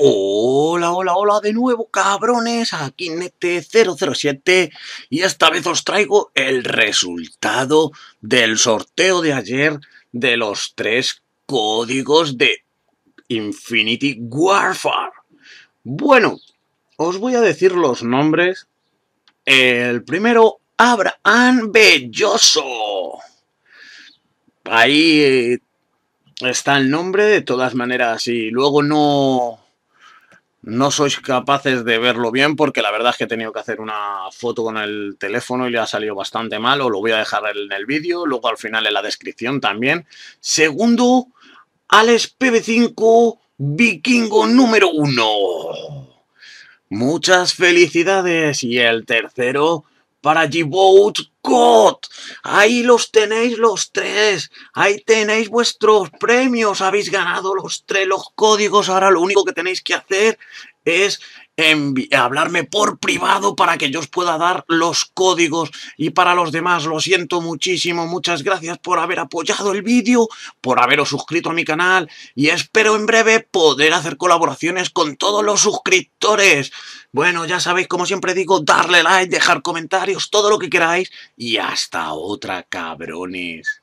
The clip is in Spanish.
Hola, hola, hola de nuevo cabrones, aquí Nete007 este y esta vez os traigo el resultado del sorteo de ayer de los tres códigos de Infinity Warfare. Bueno, os voy a decir los nombres. El primero, Abraham Belloso. Ahí eh, está el nombre, de todas maneras, y luego no no sois capaces de verlo bien porque la verdad es que he tenido que hacer una foto con el teléfono y le ha salido bastante mal. Os lo voy a dejar en el vídeo, luego al final en la descripción también. Segundo, Alex PB5 Vikingo número uno. Muchas felicidades. Y el tercero, para Devout God. Ahí los tenéis los tres. Ahí tenéis vuestros premios. Habéis ganado los tres, los códigos. Ahora lo único que tenéis que hacer es hablarme por privado para que yo os pueda dar los códigos y para los demás lo siento muchísimo, muchas gracias por haber apoyado el vídeo, por haberos suscrito a mi canal y espero en breve poder hacer colaboraciones con todos los suscriptores. Bueno, ya sabéis, como siempre digo, darle like, dejar comentarios, todo lo que queráis y hasta otra, cabrones.